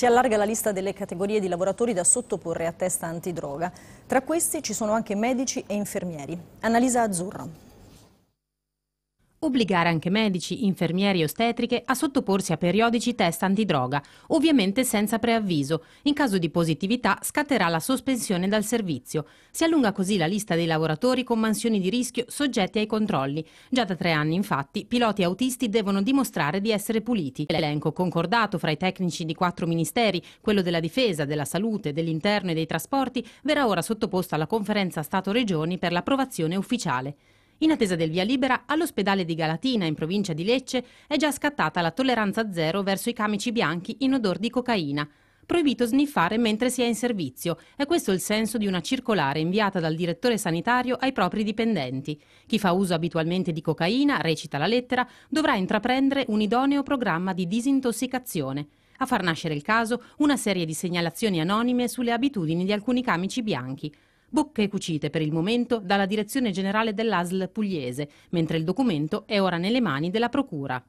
Si allarga la lista delle categorie di lavoratori da sottoporre a testa antidroga. Tra questi ci sono anche medici e infermieri. Annalisa Azzurra obbligare anche medici, infermieri e ostetriche a sottoporsi a periodici test antidroga, ovviamente senza preavviso. In caso di positività scatterà la sospensione dal servizio. Si allunga così la lista dei lavoratori con mansioni di rischio soggetti ai controlli. Già da tre anni, infatti, piloti autisti devono dimostrare di essere puliti. L'elenco concordato fra i tecnici di quattro ministeri, quello della difesa, della salute, dell'interno e dei trasporti, verrà ora sottoposto alla conferenza Stato-Regioni per l'approvazione ufficiale. In attesa del via libera, all'ospedale di Galatina, in provincia di Lecce, è già scattata la tolleranza zero verso i camici bianchi in odor di cocaina. Proibito sniffare mentre si è in servizio. È questo il senso di una circolare inviata dal direttore sanitario ai propri dipendenti. Chi fa uso abitualmente di cocaina, recita la lettera, dovrà intraprendere un idoneo programma di disintossicazione a far nascere il caso una serie di segnalazioni anonime sulle abitudini di alcuni camici bianchi bocche cucite per il momento dalla direzione generale dell'ASL pugliese, mentre il documento è ora nelle mani della Procura.